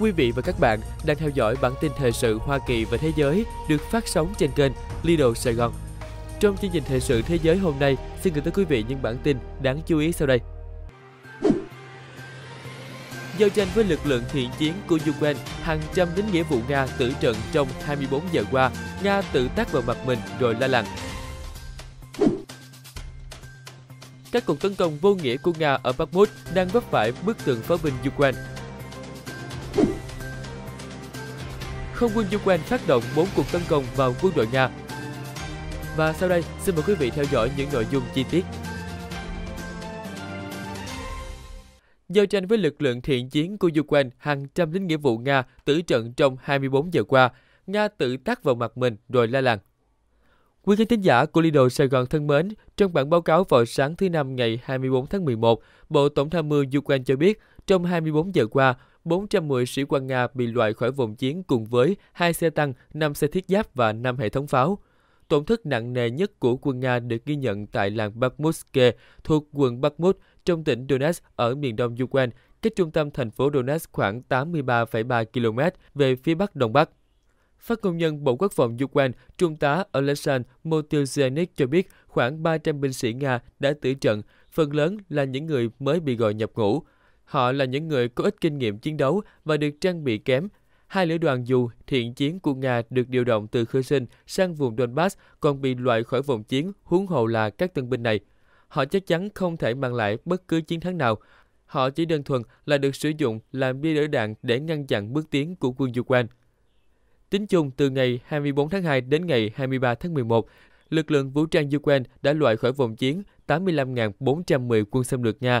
Quý vị và các bạn đang theo dõi bản tin thời sự Hoa Kỳ và thế giới được phát sóng trên kênh Lido Sài Gòn. Trong chương trình thời sự thế giới hôm nay, xin gửi tới quý vị những bản tin đáng chú ý sau đây. Giao tranh với lực lượng thiện chiến của Ukraine, hàng trăm lính nghĩa vụ Nga tử trận trong 24 giờ qua, Nga tự tác vào mặt mình rồi la làng. Các cuộc tấn công vô nghĩa của Nga ở Bakhmut đang vấp phải bức tường pháo binh Ukraine không quân Ukraine phát động 4 cuộc tấn công vào quân đội Nga. Và sau đây, xin mời quý vị theo dõi những nội dung chi tiết. Giao tranh với lực lượng thiện chiến của Ukraine, hàng trăm lính nghĩa vụ Nga tử trận trong 24 giờ qua, Nga tự tác vào mặt mình rồi la làng. Quý khán thính giả của Lido Sài Gòn thân mến, trong bản báo cáo vào sáng thứ Năm ngày 24 tháng 11, Bộ Tổng tham mưu Ukraine cho biết trong 24 giờ qua, 410 sĩ quan Nga bị loại khỏi vùng chiến cùng với hai xe tăng, 5 xe thiết giáp và 5 hệ thống pháo. Tổn thất nặng nề nhất của quân Nga được ghi nhận tại làng Bakhmutske thuộc quận Bakhmut trong tỉnh Donetsk ở miền đông Ukraine, cách trung tâm thành phố Donetsk khoảng 83,3 km về phía bắc Đông Bắc. Phát ngôn nhân Bộ Quốc phòng Ukraine, Trung tá Alexander Motilzhenik cho biết khoảng 300 binh sĩ Nga đã tử trận, phần lớn là những người mới bị gọi nhập ngũ. Họ là những người có ít kinh nghiệm chiến đấu và được trang bị kém. Hai lữ đoàn dù thiện chiến của Nga được điều động từ Kherson sang vùng Donbass còn bị loại khỏi vòng chiến, huống hồ là các tân binh này. Họ chắc chắn không thể mang lại bất cứ chiến thắng nào. Họ chỉ đơn thuần là được sử dụng làm bia đỡ đạn để ngăn chặn bước tiến của quân Ukraine. Tính chung từ ngày 24 tháng 2 đến ngày 23 tháng 11, lực lượng vũ trang Ukraine đã loại khỏi vòng chiến 85.410 quân xâm lược Nga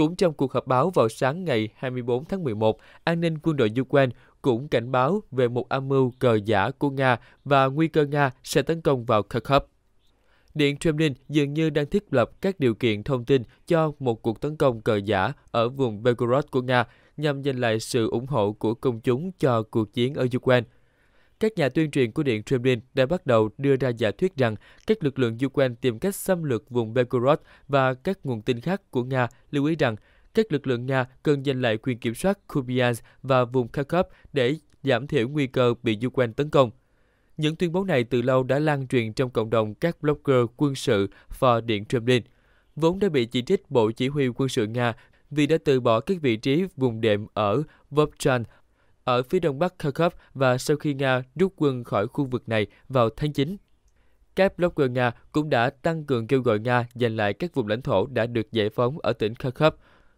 Cũng trong cuộc họp báo vào sáng ngày 24 tháng 11, an ninh quân đội Ukraine cũng cảnh báo về một âm mưu cờ giả của Nga và nguy cơ Nga sẽ tấn công vào Kharkov. Điện Kremlin dường như đang thiết lập các điều kiện thông tin cho một cuộc tấn công cờ giả ở vùng Belgorod của Nga nhằm giành lại sự ủng hộ của công chúng cho cuộc chiến ở Ukraine các nhà tuyên truyền của Điện Kremlin đã bắt đầu đưa ra giả thuyết rằng các lực lượng Ukraine tìm cách xâm lược vùng Belgorod và các nguồn tin khác của Nga lưu ý rằng các lực lượng Nga cần giành lại quyền kiểm soát Kupiansk và vùng Kharkov để giảm thiểu nguy cơ bị Ukraine tấn công. Những tuyên bố này từ lâu đã lan truyền trong cộng đồng các blogger quân sự và Điện Kremlin, vốn đã bị chỉ trích Bộ Chỉ huy quân sự Nga vì đã từ bỏ các vị trí vùng đệm ở Vovchan ở phía đông bắc Kharkov và sau khi Nga rút quân khỏi khu vực này vào tháng 9. Các blogger Nga cũng đã tăng cường kêu gọi Nga giành lại các vùng lãnh thổ đã được giải phóng ở tỉnh Kharkov,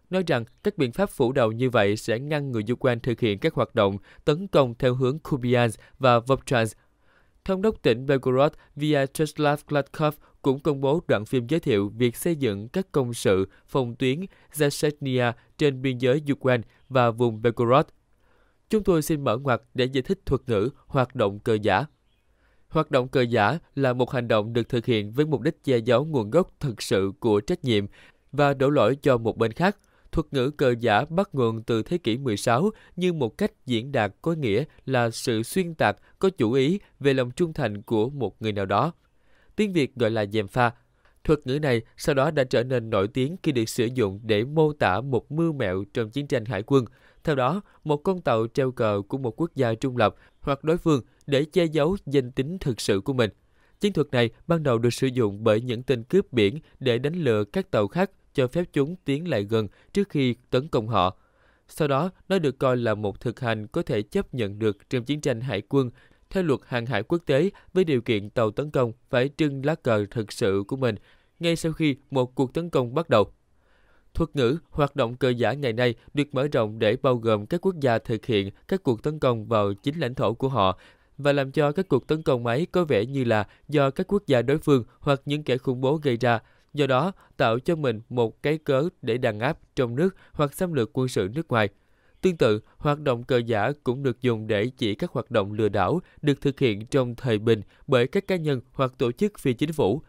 nói rằng các biện pháp phủ đầu như vậy sẽ ngăn người Ukraine thực hiện các hoạt động tấn công theo hướng Kupiansk và Vovchansk. Thống đốc tỉnh Belgorod Vyacheslav Gladkov cũng công bố đoạn phim giới thiệu việc xây dựng các công sự phòng tuyến Zashechnia trên biên giới Ukraine và vùng Belgorod Chúng tôi xin mở ngoặc để giải thích thuật ngữ hoạt động cờ giả. Hoạt động cờ giả là một hành động được thực hiện với mục đích che giấu nguồn gốc thực sự của trách nhiệm và đổ lỗi cho một bên khác. Thuật ngữ cờ giả bắt nguồn từ thế kỷ 16 như một cách diễn đạt có nghĩa là sự xuyên tạc có chủ ý về lòng trung thành của một người nào đó. Tiếng Việt gọi là dèm pha. Thuật ngữ này sau đó đã trở nên nổi tiếng khi được sử dụng để mô tả một mưu mẹo trong chiến tranh hải quân – theo đó, một con tàu treo cờ của một quốc gia trung lập hoặc đối phương để che giấu danh tính thực sự của mình. Chiến thuật này ban đầu được sử dụng bởi những tên cướp biển để đánh lừa các tàu khác cho phép chúng tiến lại gần trước khi tấn công họ. Sau đó, nó được coi là một thực hành có thể chấp nhận được trong chiến tranh hải quân theo luật hàng hải quốc tế với điều kiện tàu tấn công phải trưng lá cờ thực sự của mình ngay sau khi một cuộc tấn công bắt đầu. Thuật ngữ hoạt động cơ giả ngày nay được mở rộng để bao gồm các quốc gia thực hiện các cuộc tấn công vào chính lãnh thổ của họ và làm cho các cuộc tấn công ấy có vẻ như là do các quốc gia đối phương hoặc những kẻ khủng bố gây ra, do đó tạo cho mình một cái cớ để đàn áp trong nước hoặc xâm lược quân sự nước ngoài. Tương tự, hoạt động cờ giả cũng được dùng để chỉ các hoạt động lừa đảo được thực hiện trong thời bình bởi các cá nhân hoặc tổ chức phi chính phủ,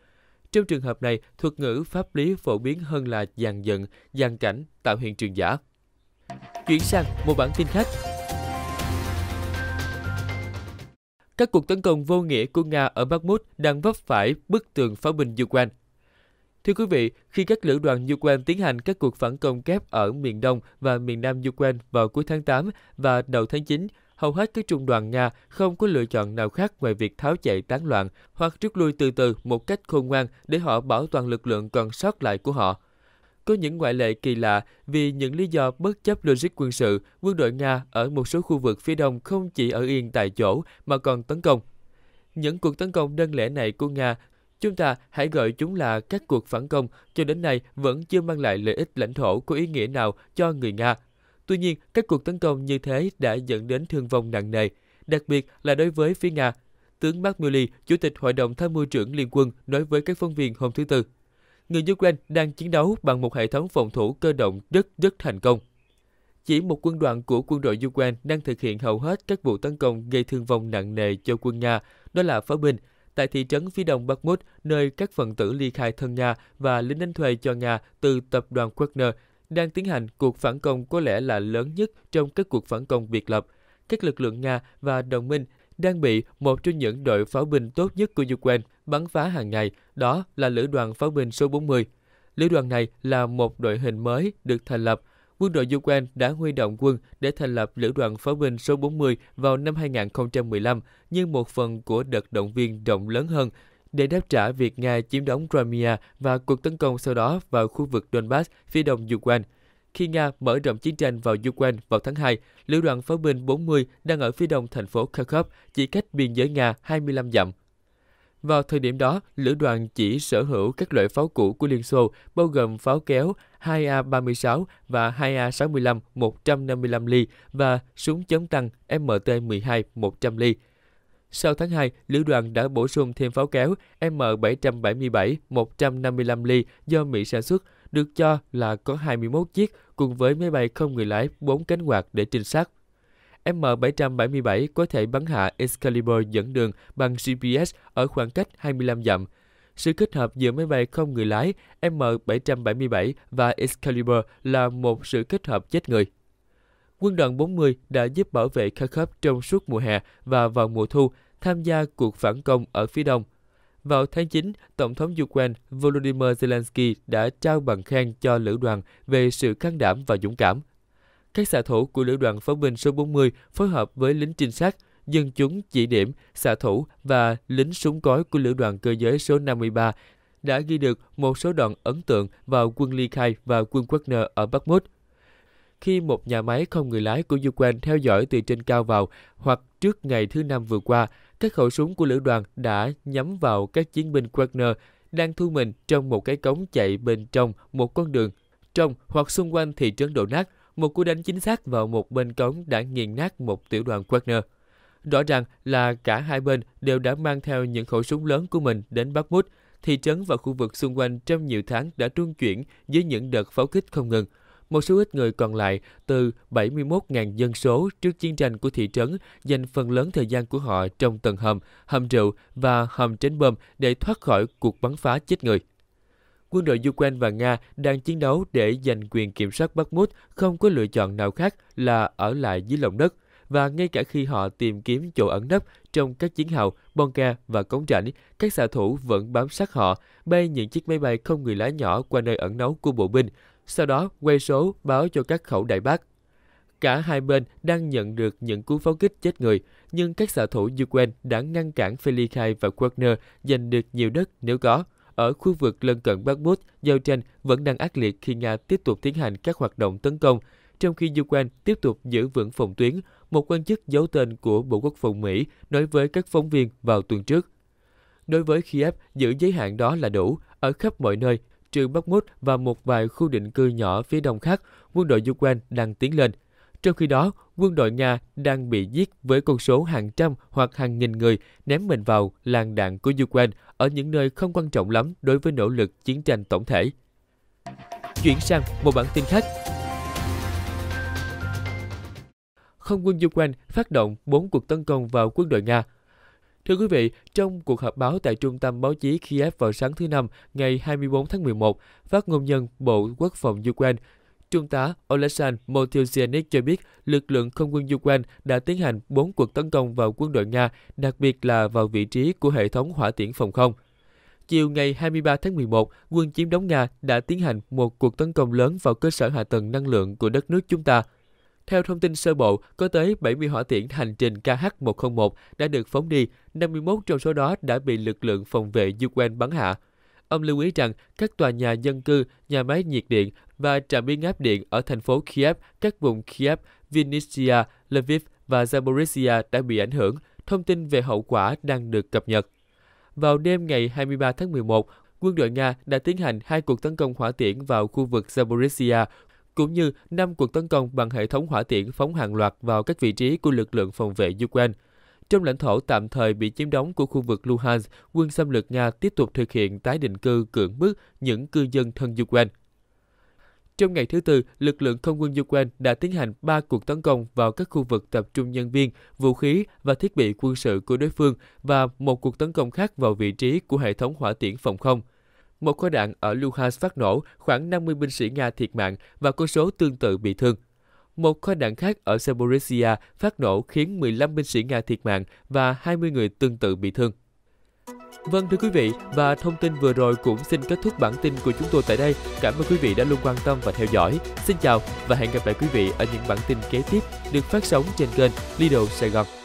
trong trường hợp này, thuật ngữ pháp lý phổ biến hơn là dàn dựng, dàn cảnh, tạo hiện trường giả. Chuyển sang một bản tin khác. Các cuộc tấn công vô nghĩa của Nga ở Bakhmut đang vấp phải bức tường pháo binh Ukraine. Thưa quý vị, khi các lữ đoàn Ukraine tiến hành các cuộc phản công kép ở miền Đông và miền Nam Ukraine vào cuối tháng 8 và đầu tháng 9, hầu hết các trung đoàn Nga không có lựa chọn nào khác ngoài việc tháo chạy tán loạn hoặc rút lui từ từ một cách khôn ngoan để họ bảo toàn lực lượng còn sót lại của họ. Có những ngoại lệ kỳ lạ vì những lý do bất chấp logic quân sự, quân đội Nga ở một số khu vực phía đông không chỉ ở yên tại chỗ mà còn tấn công. Những cuộc tấn công đơn lẻ này của Nga chúng ta hãy gọi chúng là các cuộc phản công cho đến nay vẫn chưa mang lại lợi ích lãnh thổ có ý nghĩa nào cho người Nga. Tuy nhiên, các cuộc tấn công như thế đã dẫn đến thương vong nặng nề, đặc biệt là đối với phía Nga. Tướng Mark Milley, Chủ tịch Hội đồng Tham mưu trưởng Liên quân, nói với các phóng viên hôm thứ Tư, người Ukraine đang chiến đấu bằng một hệ thống phòng thủ cơ động rất rất thành công. Chỉ một quân đoàn của quân đội Ukraine đang thực hiện hầu hết các vụ tấn công gây thương vong nặng nề cho quân Nga, đó là pháo binh, tại thị trấn phía đông Bakhmut, nơi các phần tử ly khai thân Nga và lính đánh thuê cho Nga từ tập đoàn Wagner đang tiến hành cuộc phản công có lẽ là lớn nhất trong các cuộc phản công biệt lập. Các lực lượng Nga và đồng minh đang bị một trong những đội pháo binh tốt nhất của Ukraine bắn phá hàng ngày, đó là Lữ đoàn Pháo binh số 40. Lữ đoàn này là một đội hình mới được thành lập. Quân đội Ukraine đã huy động quân để thành lập Lữ đoàn Pháo binh số 40 vào năm 2015, nhưng một phần của đợt động viên rộng lớn hơn để đáp trả việc Nga chiếm đóng Crimea và cuộc tấn công sau đó vào khu vực Donbass phía đông Ukraine. Khi Nga mở rộng chiến tranh vào Ukraine vào tháng 2, lữ đoàn pháo binh 40 đang ở phía đông thành phố Kharkov, chỉ cách biên giới Nga 25 dặm. Vào thời điểm đó, lữ đoàn chỉ sở hữu các loại pháo cũ của Liên Xô, bao gồm pháo kéo 2A36 và 2A65 155 ly và súng chống tăng MT-12 100 ly. Sau tháng 2, lữ đoàn đã bổ sung thêm pháo kéo M777 155 ly do Mỹ sản xuất, được cho là có 21 chiếc cùng với máy bay không người lái 4 cánh quạt để trinh sát. M777 có thể bắn hạ Excalibur dẫn đường bằng GPS ở khoảng cách 25 dặm. Sự kết hợp giữa máy bay không người lái M777 và Excalibur là một sự kết hợp chết người quân đoàn 40 đã giúp bảo vệ Kharkov trong suốt mùa hè và vào mùa thu, tham gia cuộc phản công ở phía đông. Vào tháng 9, Tổng thống Ukraine Volodymyr Zelensky đã trao bằng khen cho lữ đoàn về sự can đảm và dũng cảm. Các xạ thủ của lữ đoàn pháo binh số 40 phối hợp với lính trinh sát, dân chúng chỉ điểm, xạ thủ và lính súng cối của lữ đoàn cơ giới số 53 đã ghi được một số đoạn ấn tượng vào quân Ly Khai và quân Wagner ở Bakhmut khi một nhà máy không người lái của Ukraine theo dõi từ trên cao vào hoặc trước ngày thứ Năm vừa qua, các khẩu súng của lữ đoàn đã nhắm vào các chiến binh Wagner đang thu mình trong một cái cống chạy bên trong một con đường trong hoặc xung quanh thị trấn Đổ Nát, một cú đánh chính xác vào một bên cống đã nghiền nát một tiểu đoàn Wagner. Rõ ràng là cả hai bên đều đã mang theo những khẩu súng lớn của mình đến Bắc Mút, thị trấn và khu vực xung quanh trong nhiều tháng đã trung chuyển với những đợt pháo kích không ngừng – một số ít người còn lại từ 71.000 dân số trước chiến tranh của thị trấn dành phần lớn thời gian của họ trong tầng hầm, hầm rượu và hầm tránh bom để thoát khỏi cuộc bắn phá chết người. Quân đội Ukraine và Nga đang chiến đấu để giành quyền kiểm soát Bakhmut không có lựa chọn nào khác là ở lại dưới lòng đất và ngay cả khi họ tìm kiếm chỗ ẩn nấp trong các chiến hào, bong ca và cống rãnh, các xạ thủ vẫn bám sát họ, bay những chiếc máy bay không người lái nhỏ qua nơi ẩn náu của bộ binh, sau đó quay số báo cho các khẩu đại bác. Cả hai bên đang nhận được những cú pháo kích chết người, nhưng các xạ thủ Ukraine đã ngăn cản Felikhai và Wagner giành được nhiều đất nếu có. Ở khu vực lân cận Bakhmut, giao tranh vẫn đang ác liệt khi Nga tiếp tục tiến hành các hoạt động tấn công, trong khi Ukraine tiếp tục giữ vững phòng tuyến, một quan chức giấu tên của Bộ Quốc phòng Mỹ nói với các phóng viên vào tuần trước. Đối với Kiev, giữ giới hạn đó là đủ, ở khắp mọi nơi, trừ mút và một vài khu định cư nhỏ phía đông khác, quân đội Ukraine đang tiến lên. Trong khi đó, quân đội Nga đang bị giết với con số hàng trăm hoặc hàng nghìn người ném mình vào làng đạn của Ukraine ở những nơi không quan trọng lắm đối với nỗ lực chiến tranh tổng thể. Chuyển sang một bản tin khác. Không quân Ukraine phát động 4 cuộc tấn công vào quân đội Nga, Thưa quý vị, trong cuộc họp báo tại Trung tâm Báo chí Kiev vào sáng thứ Năm, ngày 24 tháng 11, phát ngôn nhân Bộ Quốc phòng Ukraine Trung tá Oleksandr Motyushnik cho biết lực lượng không quân Ukraine đã tiến hành 4 cuộc tấn công vào quân đội Nga, đặc biệt là vào vị trí của hệ thống hỏa tiễn phòng không. Chiều ngày 23 tháng 11, quân chiếm đóng Nga đã tiến hành một cuộc tấn công lớn vào cơ sở hạ tầng năng lượng của đất nước chúng ta – theo thông tin sơ bộ, có tới 70 hỏa tiễn hành trình KH-101 đã được phóng đi, 51 trong số đó đã bị lực lượng phòng vệ Ukraine bắn hạ. Ông lưu ý rằng các tòa nhà dân cư, nhà máy nhiệt điện và trạm biến áp điện ở thành phố Kiev, các vùng Kiev, Vinnytsia, Lviv và Zaporizhia đã bị ảnh hưởng. Thông tin về hậu quả đang được cập nhật. Vào đêm ngày 23 tháng 11, quân đội Nga đã tiến hành hai cuộc tấn công hỏa tiễn vào khu vực Zaporizhia, cũng như năm cuộc tấn công bằng hệ thống hỏa tiễn phóng hàng loạt vào các vị trí của lực lượng phòng vệ Ukraine. Trong lãnh thổ tạm thời bị chiếm đóng của khu vực Luhansk, quân xâm lược Nga tiếp tục thực hiện tái định cư cưỡng bức những cư dân thân Ukraine. Trong ngày thứ Tư, lực lượng không quân Ukraine đã tiến hành 3 cuộc tấn công vào các khu vực tập trung nhân viên, vũ khí và thiết bị quân sự của đối phương và một cuộc tấn công khác vào vị trí của hệ thống hỏa tiễn phòng không – một khối đạn ở Luhansk phát nổ, khoảng 50 binh sĩ Nga thiệt mạng và con số tương tự bị thương. Một khối đạn khác ở Zaporizhia phát nổ khiến 15 binh sĩ Nga thiệt mạng và 20 người tương tự bị thương. Vâng thưa quý vị, và thông tin vừa rồi cũng xin kết thúc bản tin của chúng tôi tại đây. Cảm ơn quý vị đã luôn quan tâm và theo dõi. Xin chào và hẹn gặp lại quý vị ở những bản tin kế tiếp được phát sóng trên kênh Lido Sài Gòn.